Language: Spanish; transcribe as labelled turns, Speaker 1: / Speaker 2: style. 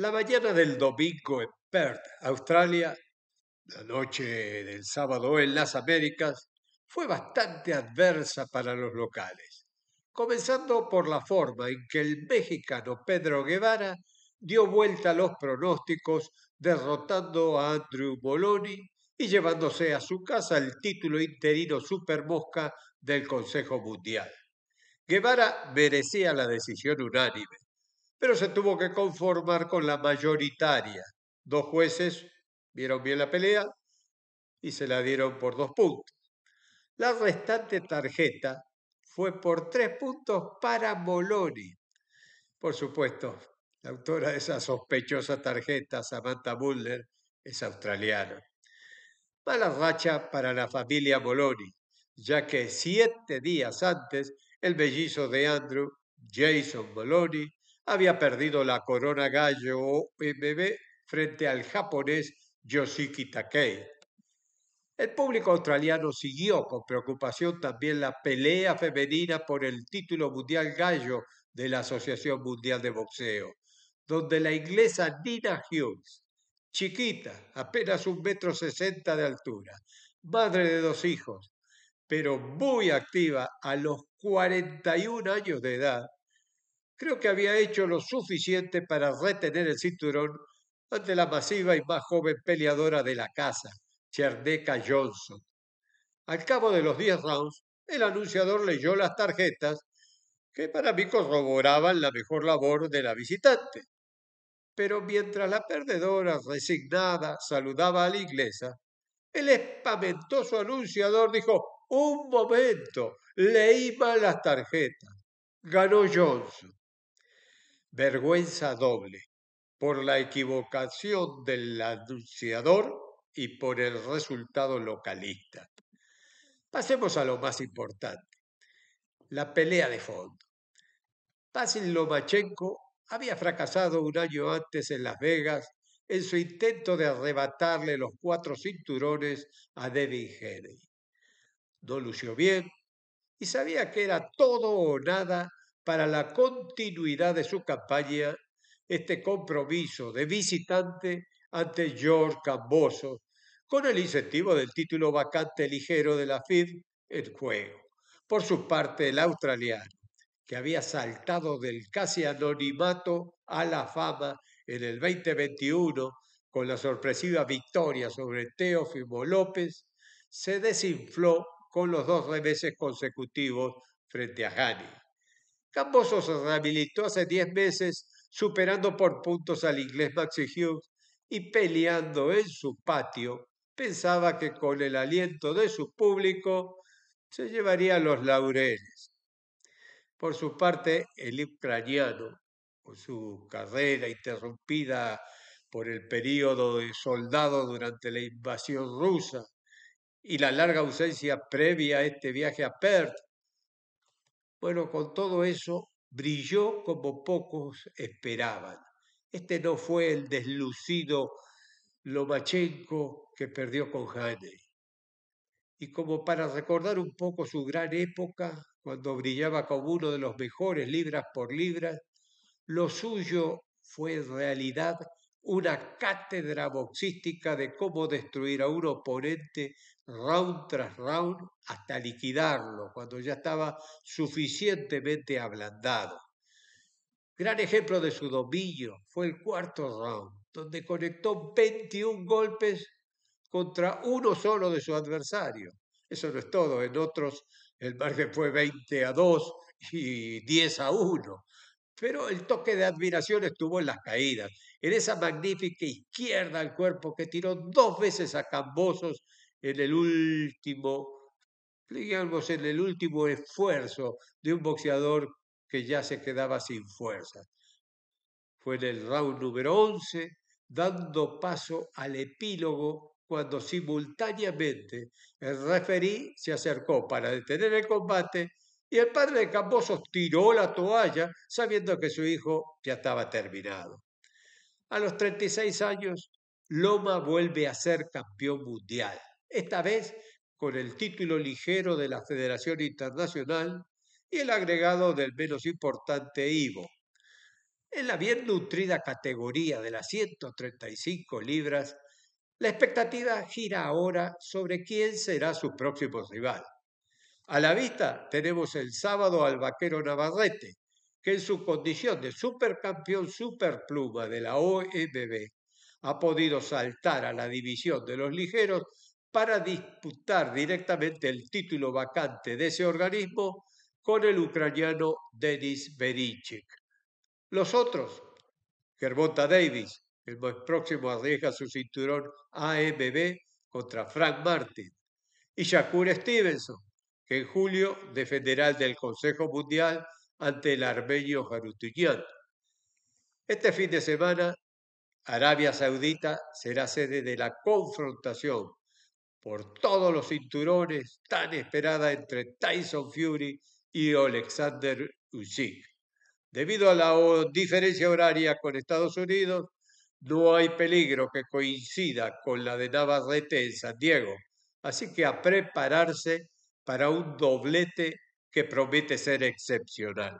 Speaker 1: La mañana del domingo en Perth, Australia, la noche del sábado en las Américas, fue bastante adversa para los locales, comenzando por la forma en que el mexicano Pedro Guevara dio vuelta a los pronósticos derrotando a Andrew Boloni y llevándose a su casa el título interino supermosca del Consejo Mundial. Guevara merecía la decisión unánime, pero se tuvo que conformar con la mayoritaria. Dos jueces vieron bien la pelea y se la dieron por dos puntos. La restante tarjeta fue por tres puntos para Moloni. Por supuesto, la autora de esa sospechosa tarjeta, Samantha Muller, es australiana. Mala racha para la familia Moloni, ya que siete días antes el bellizo de Andrew, Jason Moloni, había perdido la corona gallo MB eh, frente al japonés Yoshiki Takei. El público australiano siguió con preocupación también la pelea femenina por el título mundial gallo de la Asociación Mundial de Boxeo, donde la inglesa Nina Hughes, chiquita, apenas un metro sesenta de altura, madre de dos hijos, pero muy activa a los cuarenta y 41 años de edad, creo que había hecho lo suficiente para retener el cinturón ante la masiva y más joven peleadora de la casa, Cherneca Johnson. Al cabo de los diez rounds, el anunciador leyó las tarjetas que para mí corroboraban la mejor labor de la visitante. Pero mientras la perdedora, resignada, saludaba a la inglesa, el espamentoso anunciador dijo, un momento, leí mal las tarjetas. Ganó Johnson vergüenza doble, por la equivocación del anunciador y por el resultado localista. Pasemos a lo más importante, la pelea de fondo. Vasil Lomachenko había fracasado un año antes en Las Vegas en su intento de arrebatarle los cuatro cinturones a Devin Henry. No lució bien y sabía que era todo o nada para la continuidad de su campaña este compromiso de visitante ante George Camboso, con el incentivo del título vacante ligero de la FIB el juego. Por su parte, el australiano, que había saltado del casi anonimato a la fama en el 2021 con la sorpresiva victoria sobre Teófimo López, se desinfló con los dos remeses consecutivos frente a Hani. Camboso se rehabilitó hace diez meses, superando por puntos al inglés Maxi Hughes y peleando en su patio. Pensaba que con el aliento de su público se llevaría los laureles. Por su parte, el ucraniano, con su carrera interrumpida por el periodo de soldado durante la invasión rusa y la larga ausencia previa a este viaje a Perth, bueno, con todo eso brilló como pocos esperaban. Este no fue el deslucido Lomachenko que perdió con Haney. Y como para recordar un poco su gran época, cuando brillaba como uno de los mejores libras por libras, lo suyo fue en realidad una cátedra boxística de cómo destruir a un oponente round tras round hasta liquidarlo, cuando ya estaba suficientemente ablandado. Gran ejemplo de su dominio fue el cuarto round, donde conectó 21 golpes contra uno solo de su adversario. Eso no es todo, en otros el margen fue 20 a 2 y 10 a 1. Pero el toque de admiración estuvo en las caídas, en esa magnífica izquierda al cuerpo que tiró dos veces a Cambosos en el último, en el último esfuerzo de un boxeador que ya se quedaba sin fuerza. Fue en el round número 11, dando paso al epílogo cuando simultáneamente el referí se acercó para detener el combate y el padre de Cambosos tiró la toalla sabiendo que su hijo ya estaba terminado. A los 36 años, Loma vuelve a ser campeón mundial esta vez con el título ligero de la Federación Internacional y el agregado del menos importante Ivo. En la bien nutrida categoría de las 135 libras, la expectativa gira ahora sobre quién será su próximo rival. A la vista tenemos el sábado al vaquero Navarrete, que en su condición de supercampeón superpluma de la OMB ha podido saltar a la división de los ligeros para disputar directamente el título vacante de ese organismo con el ucraniano Denis Berichik. Los otros, Gervonta Davis, el más próximo arriesga su cinturón AMB contra Frank Martin, y Shakur Stevenson, que en julio defenderá el del Consejo Mundial ante el armenio Jarutuyan. Este fin de semana, Arabia Saudita será sede de la confrontación por todos los cinturones tan esperada entre Tyson Fury y Alexander Usyk. Debido a la diferencia horaria con Estados Unidos, no hay peligro que coincida con la de Navarrete en San Diego, así que a prepararse para un doblete que promete ser excepcional.